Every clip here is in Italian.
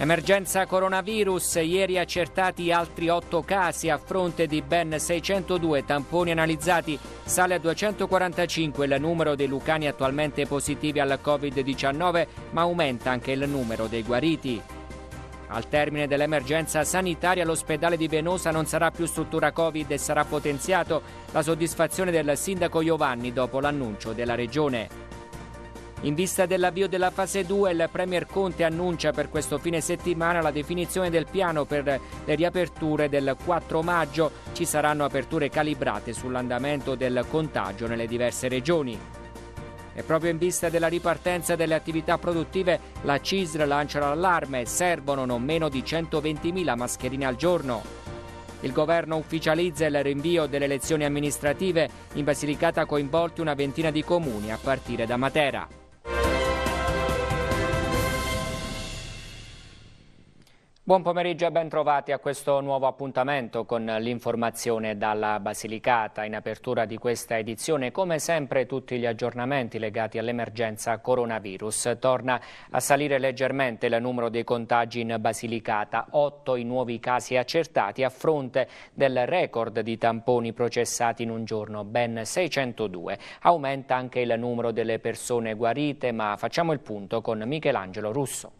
Emergenza coronavirus, ieri accertati altri 8 casi a fronte di ben 602 tamponi analizzati, sale a 245 il numero dei lucani attualmente positivi al Covid-19, ma aumenta anche il numero dei guariti. Al termine dell'emergenza sanitaria l'ospedale di Venosa non sarà più struttura Covid e sarà potenziato, la soddisfazione del sindaco Giovanni dopo l'annuncio della regione. In vista dell'avvio della fase 2, il Premier Conte annuncia per questo fine settimana la definizione del piano per le riaperture del 4 maggio. Ci saranno aperture calibrate sull'andamento del contagio nelle diverse regioni. E proprio in vista della ripartenza delle attività produttive, la CISR lancia l'allarme, servono non meno di 120.000 mascherine al giorno. Il governo ufficializza il rinvio delle elezioni amministrative, in Basilicata coinvolti una ventina di comuni a partire da Matera. Buon pomeriggio e ben trovati a questo nuovo appuntamento con l'informazione dalla Basilicata. In apertura di questa edizione, come sempre, tutti gli aggiornamenti legati all'emergenza coronavirus. Torna a salire leggermente il numero dei contagi in Basilicata, 8 i nuovi casi accertati a fronte del record di tamponi processati in un giorno, ben 602. Aumenta anche il numero delle persone guarite, ma facciamo il punto con Michelangelo Russo.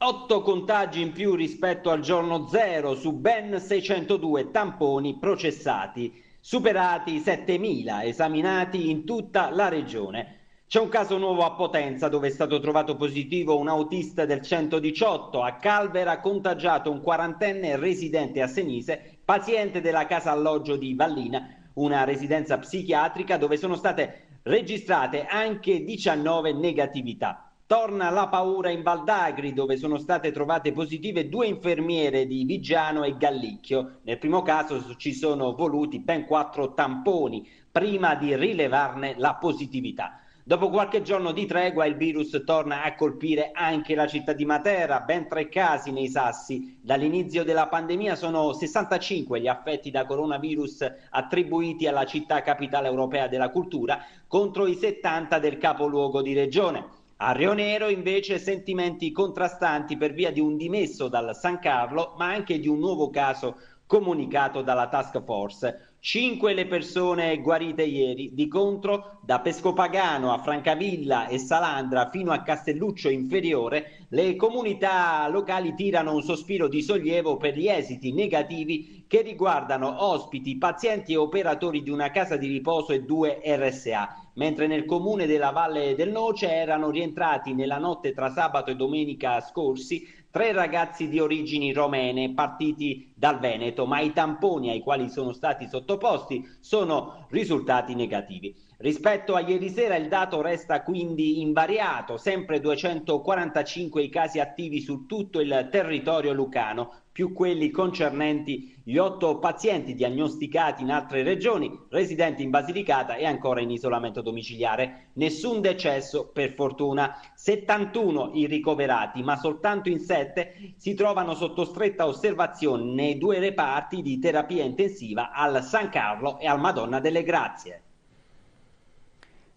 8 contagi in più rispetto al giorno 0 su ben 602 tamponi processati, superati i 7.000 esaminati in tutta la regione. C'è un caso nuovo a Potenza dove è stato trovato positivo un autista del 118, a Calvera contagiato un quarantenne residente a Senise, paziente della casa alloggio di Vallina, una residenza psichiatrica dove sono state registrate anche 19 negatività. Torna la paura in Valdagri, dove sono state trovate positive due infermiere di Vigiano e Gallicchio. Nel primo caso ci sono voluti ben quattro tamponi prima di rilevarne la positività. Dopo qualche giorno di tregua il virus torna a colpire anche la città di Matera, ben tre casi nei sassi. Dall'inizio della pandemia sono 65 gli affetti da coronavirus attribuiti alla città capitale europea della cultura contro i 70 del capoluogo di regione. A Rio Nero invece sentimenti contrastanti per via di un dimesso dal San Carlo, ma anche di un nuovo caso comunicato dalla task force. 5 le persone guarite ieri, di contro da Pescopagano a Francavilla e Salandra fino a Castelluccio Inferiore, le comunità locali tirano un sospiro di sollievo per gli esiti negativi che riguardano ospiti, pazienti e operatori di una casa di riposo e due RSA, mentre nel comune della Valle del Noce erano rientrati nella notte tra sabato e domenica scorsi tre ragazzi di origini romene partiti dal Veneto, ma i tamponi ai quali sono stati sottoposti sono risultati negativi. Rispetto a ieri sera il dato resta quindi invariato, sempre 245 i casi attivi su tutto il territorio lucano, più quelli concernenti gli otto pazienti diagnosticati in altre regioni, residenti in Basilicata e ancora in isolamento domiciliare. Nessun decesso, per fortuna. 71 i ricoverati, ma soltanto in 7 si trovano sotto stretta osservazione nei due reparti di terapia intensiva al San Carlo e al Madonna delle Grazie.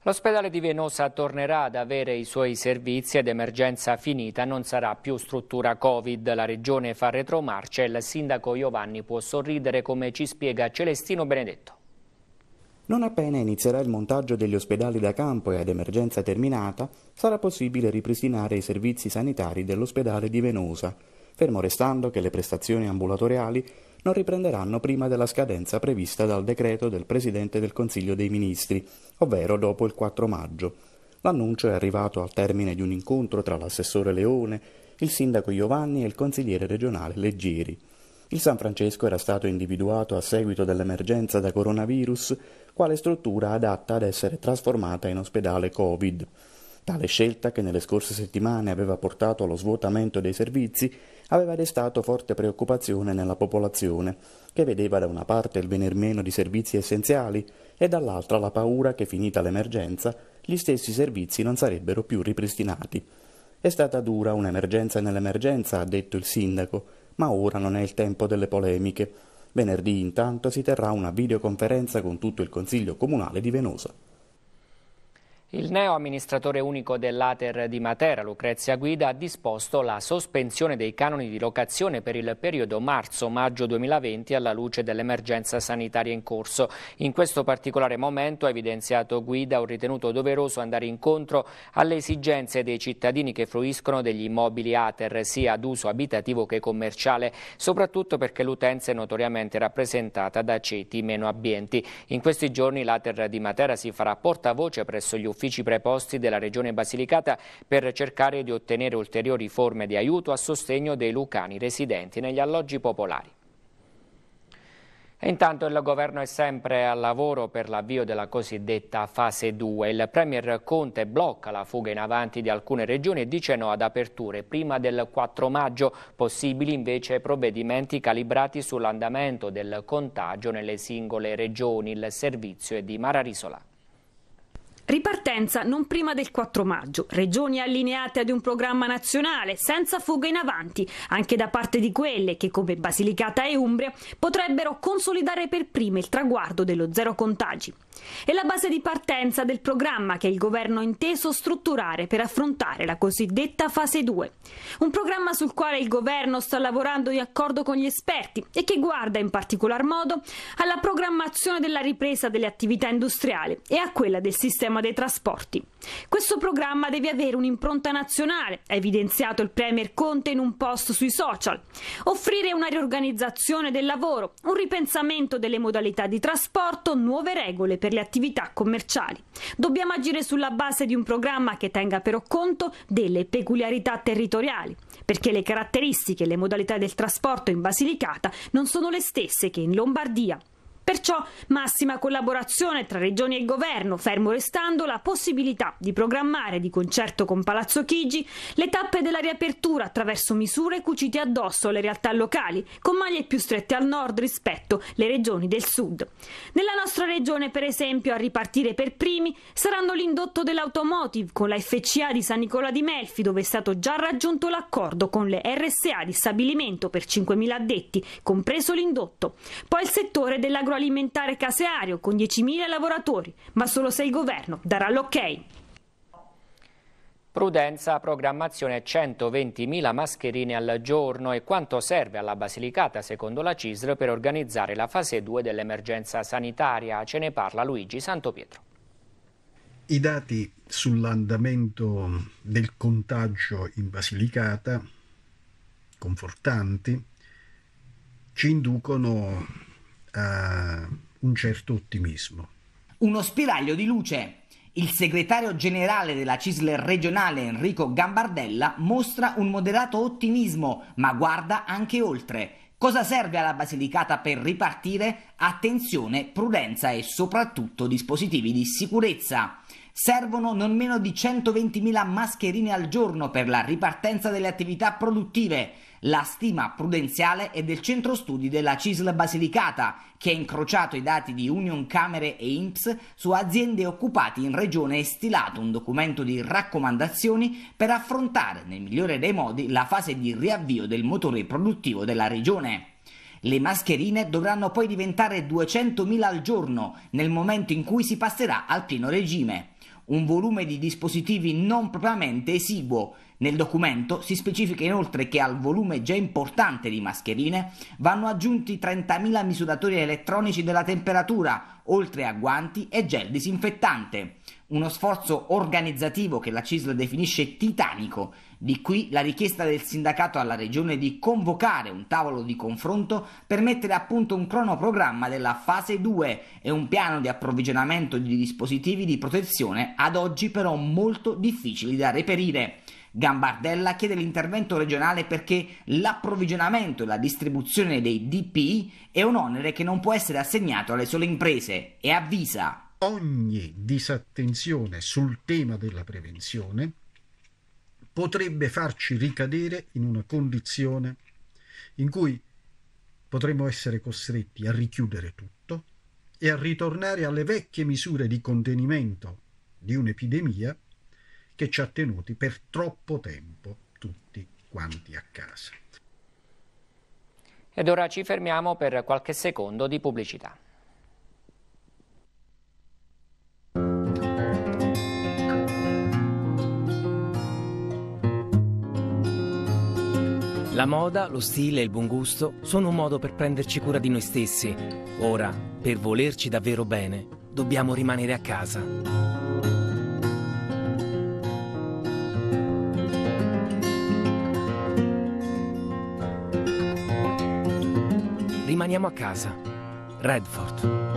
L'ospedale di Venosa tornerà ad avere i suoi servizi ed emergenza finita, non sarà più struttura Covid. La regione fa retromarcia e il sindaco Giovanni può sorridere come ci spiega Celestino Benedetto. Non appena inizierà il montaggio degli ospedali da campo e ad emergenza terminata, sarà possibile ripristinare i servizi sanitari dell'ospedale di Venosa, fermo restando che le prestazioni ambulatoriali non riprenderanno prima della scadenza prevista dal decreto del Presidente del Consiglio dei Ministri, ovvero dopo il 4 maggio. L'annuncio è arrivato al termine di un incontro tra l'assessore Leone, il sindaco Giovanni e il consigliere regionale Leggieri. Il San Francesco era stato individuato a seguito dell'emergenza da coronavirus quale struttura adatta ad essere trasformata in ospedale Covid. Tale scelta, che nelle scorse settimane aveva portato allo svuotamento dei servizi, aveva destato forte preoccupazione nella popolazione, che vedeva da una parte il venir meno di servizi essenziali e dall'altra la paura che, finita l'emergenza, gli stessi servizi non sarebbero più ripristinati. È stata dura un'emergenza nell'emergenza, ha detto il sindaco, ma ora non è il tempo delle polemiche. Venerdì intanto si terrà una videoconferenza con tutto il Consiglio Comunale di Venosa. Il neo amministratore unico dell'Ater di Matera, Lucrezia Guida, ha disposto la sospensione dei canoni di locazione per il periodo marzo-maggio 2020 alla luce dell'emergenza sanitaria in corso. In questo particolare momento, ha evidenziato Guida, ho ritenuto doveroso andare incontro alle esigenze dei cittadini che fruiscono degli immobili Ater, sia ad uso abitativo che commerciale, soprattutto perché l'utenza è notoriamente rappresentata da ceti meno abbienti. In questi giorni l'Ater di Matera si farà portavoce presso gli uffici uffici preposti della Regione Basilicata per cercare di ottenere ulteriori forme di aiuto a sostegno dei lucani residenti negli alloggi popolari. E intanto il governo è sempre al lavoro per l'avvio della cosiddetta fase 2. Il premier Conte blocca la fuga in avanti di alcune regioni e dice no ad aperture prima del 4 maggio, possibili invece provvedimenti calibrati sull'andamento del contagio nelle singole regioni. Il servizio è di Mara Risola. Ripartenza non prima del 4 maggio, regioni allineate ad un programma nazionale, senza fuga in avanti, anche da parte di quelle che, come Basilicata e Umbria, potrebbero consolidare per prime il traguardo dello zero contagi. È la base di partenza del programma che il governo ha inteso strutturare per affrontare la cosiddetta fase 2. Un programma sul quale il governo sta lavorando di accordo con gli esperti e che guarda in particolar modo alla programmazione della ripresa delle attività industriali e a quella del sistema dei trasporti. Questo programma deve avere un'impronta nazionale, ha evidenziato il Premier Conte in un post sui social. Offrire una riorganizzazione del lavoro, un ripensamento delle modalità di trasporto, nuove regole per le attività commerciali. Dobbiamo agire sulla base di un programma che tenga però conto delle peculiarità territoriali, perché le caratteristiche e le modalità del trasporto in Basilicata non sono le stesse che in Lombardia. Perciò massima collaborazione tra regioni e governo, fermo restando la possibilità di programmare di concerto con Palazzo Chigi le tappe della riapertura attraverso misure cucite addosso alle realtà locali, con maglie più strette al nord rispetto alle regioni del sud. Nella nostra regione, per esempio, a ripartire per primi saranno l'indotto dell'automotive con la FCA di San Nicola di Melfi, dove è stato già raggiunto l'accordo con le RSA di stabilimento per 5.000 addetti, compreso l'indotto. Poi il settore dell'agroalimentare agroalimentare caseario con 10.000 lavoratori, ma solo se il governo darà l'ok. Prudenza, programmazione 120.000 mascherine al giorno e quanto serve alla Basilicata secondo la CISR per organizzare la fase 2 dell'emergenza sanitaria. Ce ne parla Luigi Santopietro. I dati sull'andamento del contagio in Basilicata, confortanti, ci inducono uh, un certo ottimismo. Uno spiraglio di luce. Il segretario generale della CISL regionale Enrico Gambardella mostra un moderato ottimismo, ma guarda anche oltre. Cosa serve alla Basilicata per ripartire? Attenzione, prudenza e soprattutto dispositivi di sicurezza. Servono non meno di 120.000 mascherine al giorno per la ripartenza delle attività produttive. La stima prudenziale è del centro studi della CISL Basilicata, che ha incrociato i dati di Union Camere e INPS su aziende occupate in regione e stilato un documento di raccomandazioni per affrontare nel migliore dei modi la fase di riavvio del motore produttivo della regione. Le mascherine dovranno poi diventare 200.000 al giorno nel momento in cui si passerà al pieno regime un volume di dispositivi non propriamente esiguo. Nel documento si specifica inoltre che al volume già importante di mascherine vanno aggiunti 30.000 misuratori elettronici della temperatura, oltre a guanti e gel disinfettante. Uno sforzo organizzativo che la CISL definisce titanico, di qui la richiesta del sindacato alla Regione di convocare un tavolo di confronto per mettere a punto un cronoprogramma della fase 2 e un piano di approvvigionamento di dispositivi di protezione ad oggi però molto difficili da reperire. Gambardella chiede l'intervento regionale perché l'approvvigionamento e la distribuzione dei DPI è un onere che non può essere assegnato alle sole imprese e avvisa ogni disattenzione sul tema della prevenzione potrebbe farci ricadere in una condizione in cui potremmo essere costretti a richiudere tutto e a ritornare alle vecchie misure di contenimento di un'epidemia che ci ha tenuti per troppo tempo tutti quanti a casa. Ed ora ci fermiamo per qualche secondo di pubblicità. La moda, lo stile e il buon gusto sono un modo per prenderci cura di noi stessi. Ora, per volerci davvero bene, dobbiamo rimanere a casa. Rimaniamo a casa. Redford.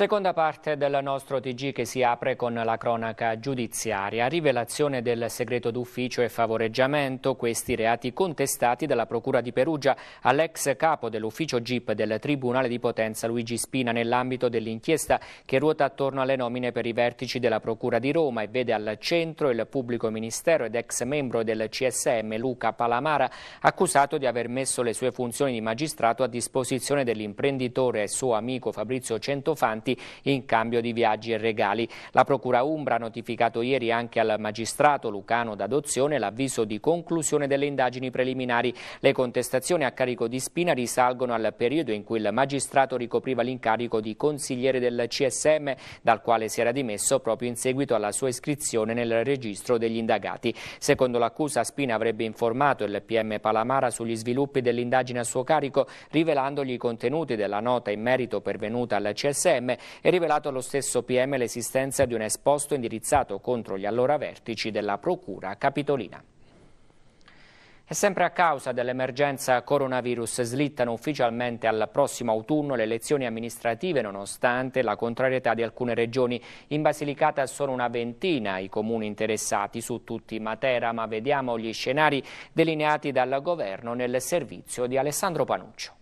Seconda parte del nostro TG che si apre con la cronaca giudiziaria, rivelazione del segreto d'ufficio e favoreggiamento, questi reati contestati dalla Procura di Perugia all'ex capo dell'ufficio GIP del Tribunale di Potenza Luigi Spina nell'ambito dell'inchiesta che ruota attorno alle nomine per i vertici della Procura di Roma e vede al centro il pubblico ministero ed ex membro del CSM Luca Palamara accusato di aver messo le sue funzioni di magistrato a disposizione dell'imprenditore e suo amico Fabrizio Centofanti documenti in cambio di viaggi e regali. La Procura Umbra ha notificato ieri anche al magistrato Lucano d'Adozione l'avviso di conclusione delle indagini preliminari. Le contestazioni a carico di Spina risalgono al periodo in cui il magistrato ricopriva l'incarico di consigliere del CSM dal quale si era dimesso proprio in seguito alla sua iscrizione nel registro degli indagati. Secondo l'accusa Spina avrebbe informato il PM Palamara sugli sviluppi dell'indagine a suo carico rivelandogli i contenuti della nota in merito pervenuta al CSM è rivelato allo stesso PM l'esistenza di un esposto indirizzato contro gli allora vertici della Procura Capitolina. E sempre a causa dell'emergenza coronavirus slittano ufficialmente al prossimo autunno le elezioni amministrative nonostante la contrarietà di alcune regioni. In Basilicata sono una ventina i comuni interessati su tutti Matera, ma vediamo gli scenari delineati dal governo nel servizio di Alessandro Panuccio.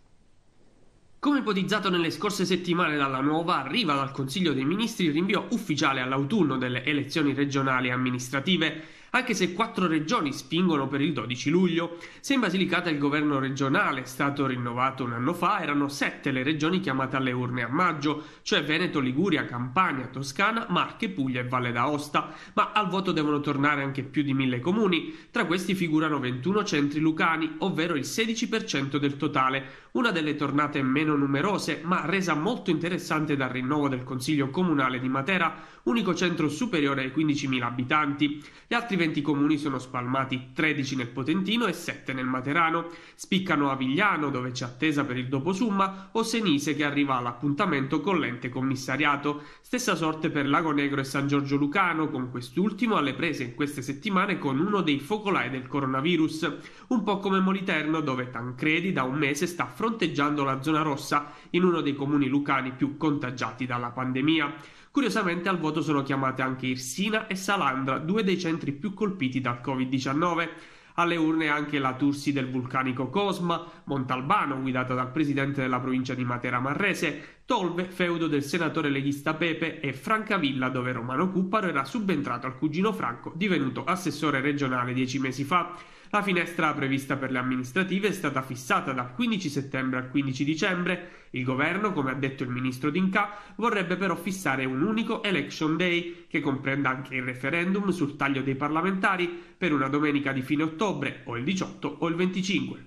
Come ipotizzato nelle scorse settimane dalla nuova, arriva dal Consiglio dei Ministri il rinvio ufficiale all'autunno delle elezioni regionali amministrative anche se quattro regioni spingono per il 12 luglio. Se in Basilicata il governo regionale è stato rinnovato un anno fa, erano sette le regioni chiamate alle urne a maggio, cioè Veneto, Liguria, Campania, Toscana, Marche, Puglia e Valle d'Aosta, ma al voto devono tornare anche più di mille comuni. Tra questi figurano 21 centri lucani, ovvero il 16% del totale, una delle tornate meno numerose, ma resa molto interessante dal rinnovo del Consiglio Comunale di Matera, unico centro superiore ai 15.000 abitanti. Gli altri 20 comuni sono spalmati 13 nel Potentino e 7 nel Materano. Spiccano Avigliano, dove c'è attesa per il dopo Summa, o Senise che arriva all'appuntamento con l'ente commissariato. Stessa sorte per Lago Negro e San Giorgio Lucano, con quest'ultimo alle prese in queste settimane con uno dei focolai del coronavirus. Un po' come Moliterno, dove Tancredi da un mese sta fronteggiando la zona rossa in uno dei comuni lucani più contagiati dalla pandemia. Curiosamente al voto sono chiamate anche Irsina e Salandra, due dei centri più colpiti dal Covid-19. Alle urne anche la Tursi del vulcanico Cosma, Montalbano, guidata dal presidente della provincia di Matera Marrese, Tolve, feudo del senatore leghista Pepe e Francavilla, dove Romano Cupparo era subentrato al cugino Franco, divenuto assessore regionale dieci mesi fa. La finestra prevista per le amministrative è stata fissata dal 15 settembre al 15 dicembre. Il governo, come ha detto il ministro D'Inca, vorrebbe però fissare un unico election day che comprenda anche il referendum sul taglio dei parlamentari per una domenica di fine ottobre o il 18 o il 25.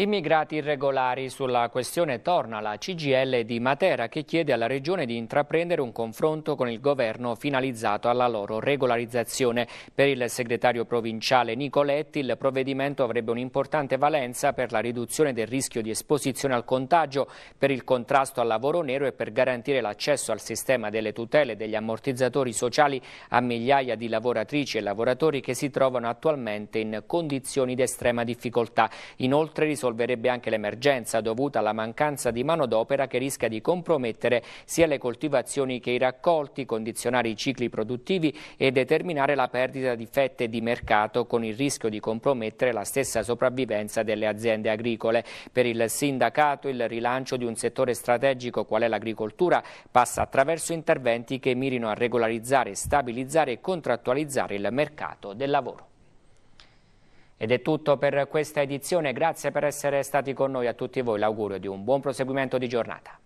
Immigrati irregolari. Sulla questione torna la CGL di Matera che chiede alla Regione di intraprendere un confronto con il governo finalizzato alla loro regolarizzazione. Per il segretario provinciale Nicoletti il provvedimento avrebbe un'importante valenza per la riduzione del rischio di esposizione al contagio, per il contrasto al lavoro nero e per garantire l'accesso al sistema delle tutele e degli ammortizzatori sociali a migliaia di lavoratrici e lavoratori che si trovano attualmente in condizioni di estrema difficoltà. Inoltre risolvono risolverebbe anche l'emergenza dovuta alla mancanza di manodopera che rischia di compromettere sia le coltivazioni che i raccolti, condizionare i cicli produttivi e determinare la perdita di fette di mercato con il rischio di compromettere la stessa sopravvivenza delle aziende agricole. Per il sindacato il rilancio di un settore strategico qual è l'agricoltura passa attraverso interventi che mirino a regolarizzare, stabilizzare e contrattualizzare il mercato del lavoro. Ed è tutto per questa edizione, grazie per essere stati con noi, a tutti voi l'augurio di un buon proseguimento di giornata.